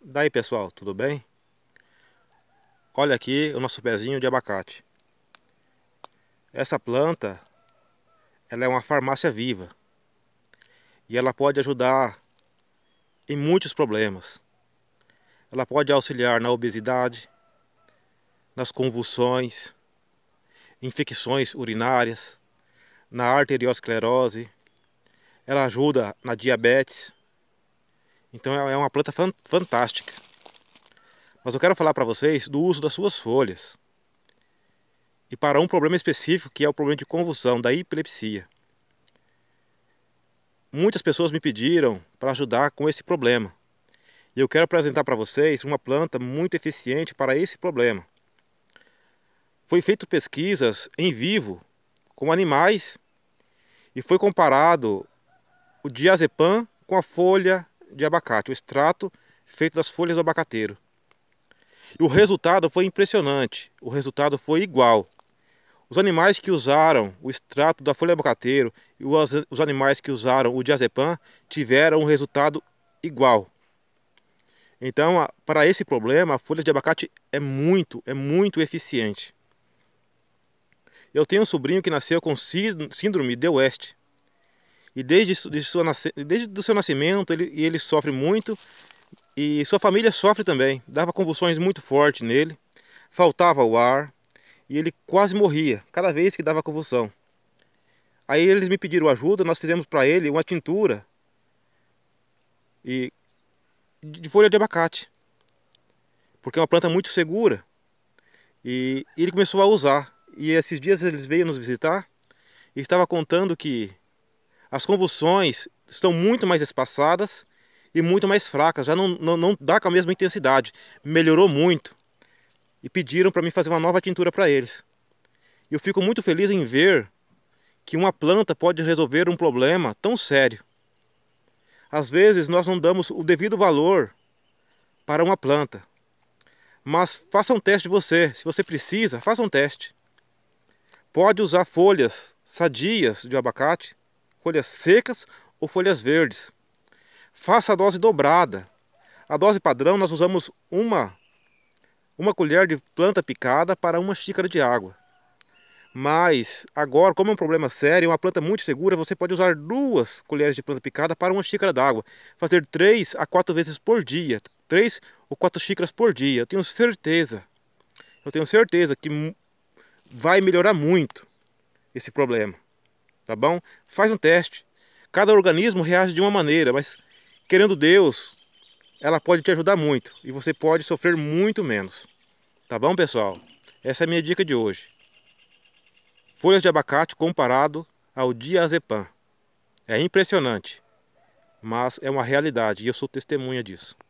Daí pessoal, tudo bem? Olha aqui o nosso pezinho de abacate. Essa planta, ela é uma farmácia viva. E ela pode ajudar em muitos problemas. Ela pode auxiliar na obesidade, nas convulsões, infecções urinárias, na arteriosclerose. Ela ajuda na diabetes então é uma planta fantástica. Mas eu quero falar para vocês do uso das suas folhas. E para um problema específico, que é o problema de convulsão, da epilepsia. Muitas pessoas me pediram para ajudar com esse problema. E eu quero apresentar para vocês uma planta muito eficiente para esse problema. Foi feito pesquisas em vivo com animais e foi comparado o diazepam com a folha de abacate, o extrato feito das folhas do abacateiro. E o resultado foi impressionante, o resultado foi igual. Os animais que usaram o extrato da folha de abacateiro e os animais que usaram o diazepam tiveram um resultado igual. Então, para esse problema, a folha de abacate é muito, é muito eficiente. Eu tenho um sobrinho que nasceu com síndrome de West e desde, de sua, desde o seu nascimento ele, ele sofre muito e sua família sofre também. Dava convulsões muito fortes nele, faltava o ar e ele quase morria cada vez que dava convulsão. Aí eles me pediram ajuda, nós fizemos para ele uma tintura e de folha de abacate, porque é uma planta muito segura. E ele começou a usar. E esses dias eles veio nos visitar e estava contando que as convulsões estão muito mais espaçadas e muito mais fracas, já não, não, não dá com a mesma intensidade. Melhorou muito. E pediram para mim fazer uma nova tintura para eles. eu fico muito feliz em ver que uma planta pode resolver um problema tão sério. Às vezes nós não damos o devido valor para uma planta. Mas faça um teste você, se você precisa, faça um teste. Pode usar folhas sadias de abacate folhas secas ou folhas verdes. Faça a dose dobrada. A dose padrão nós usamos uma, uma colher de planta picada para uma xícara de água. Mas agora, como é um problema sério, uma planta muito segura, você pode usar duas colheres de planta picada para uma xícara d'água. Fazer três a quatro vezes por dia. Três ou quatro xícaras por dia. Eu tenho certeza. Eu tenho certeza que vai melhorar muito esse problema tá bom? Faz um teste. Cada organismo reage de uma maneira, mas querendo Deus, ela pode te ajudar muito e você pode sofrer muito menos. Tá bom, pessoal? Essa é a minha dica de hoje. Folhas de abacate comparado ao diazepam. É impressionante, mas é uma realidade e eu sou testemunha disso.